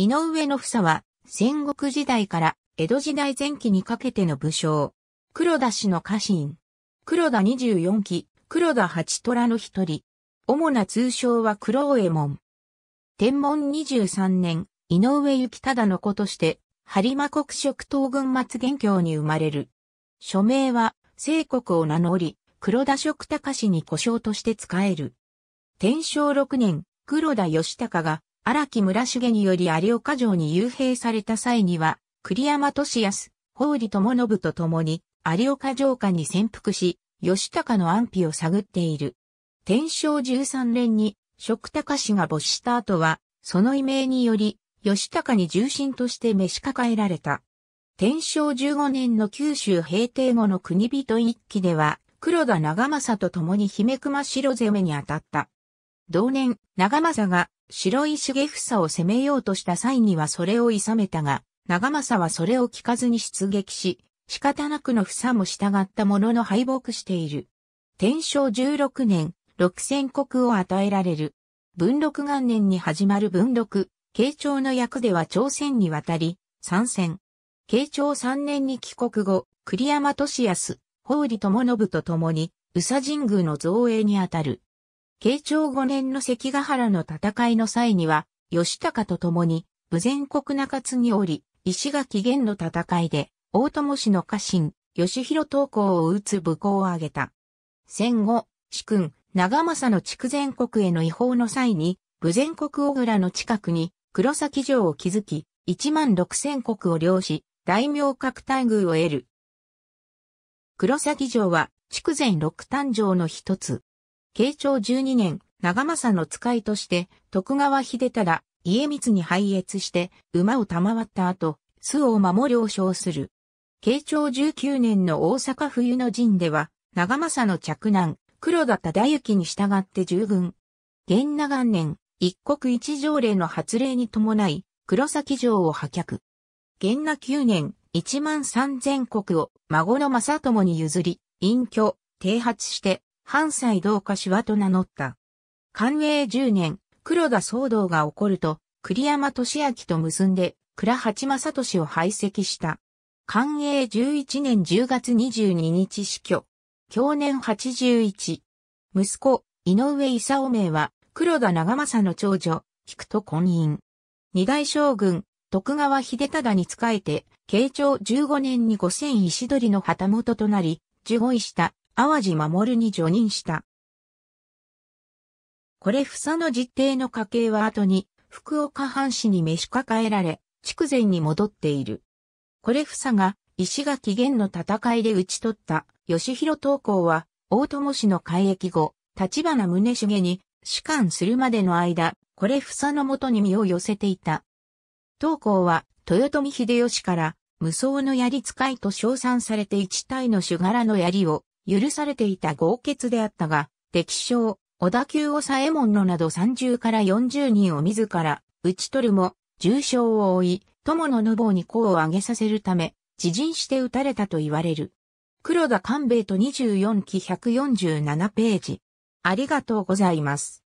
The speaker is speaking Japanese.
井上の房は、戦国時代から江戸時代前期にかけての武将。黒田氏の家臣。黒田24期、黒田八虎の一人。主な通称は黒江衛門。天文23年、井上幸忠の子として、播磨国色東軍末元教に生まれる。署名は、聖国を名乗り、黒田職高氏に故障として使える。天正6年、黒田義高が荒木村重により有岡城に幽閉された際には、栗山俊康、法理智信と共に、有岡城下に潜伏し、吉高の安否を探っている。天正13年に、食高氏が没した後は、その異名により、吉高に重臣として召し抱えられた。天正15年の九州平定後の国人一揆では、黒田長政と共に姫熊城攻めに当たった。同年、長政が白石重房を攻めようとした際にはそれを諌めたが、長政はそれを聞かずに出撃し、仕方なくの房も従ったものの敗北している。天正16年、六千国を与えられる。文禄元年に始まる文禄、慶長の役では朝鮮に渡り、参戦。慶長三年に帰国後、栗山俊康、法理智信と共に、宇佐神宮の造営にあたる。慶長五年の関ヶ原の戦いの際には、吉高と共に、武前国中津におり、石垣源の戦いで、大友氏の家臣、吉弘東高を打つ武功を挙げた。戦後、主君、長政の筑前国への違法の際に、武前国小倉の近くに、黒崎城を築き、一万六千国を領し、大名格待遇を得る。黒崎城は、筑前六丹城の一つ。慶長12年、長政の使いとして、徳川秀忠、家光に配越して、馬を賜った後、巣を守了承する。慶長19年の大阪冬の陣では、長政の嫡男、黒田忠之に従って従軍。元長年、一国一条例の発令に伴い、黒崎城を破却。元那9年、一万三千国を孫の正友に譲り、隠居、停発して、半西道下手話と名乗った。寛永10年、黒田騒動が起こると、栗山俊明と結んで、倉八正俊を排斥した。寛永11年10月22日死去。去年81。息子、井上勲名は、黒田長政の長女、菊と婚姻。二代将軍、徳川秀忠に仕えて、慶長15年に五千石取りの旗本となり、受護した淡路守に助任した。これ房の実弟の家系は後に福岡藩士に召し抱えられ、筑前に戻っている。これ房が石垣源の戦いで討ち取った吉弘東校は大友氏の改役後、立花宗茂に士官するまでの間、これ房のもとに身を寄せていた。東校は豊臣秀吉から無双の槍使いと称賛されて一体の主柄の槍を許されていた豪傑であったが、敵将、小田急を左衛門のなど30から40人を自ら、討ち取るも、重傷を負い、友の無謀に功を上げさせるため、自陣して撃たれたと言われる。黒田官兵衛と24期147ページ。ありがとうございます。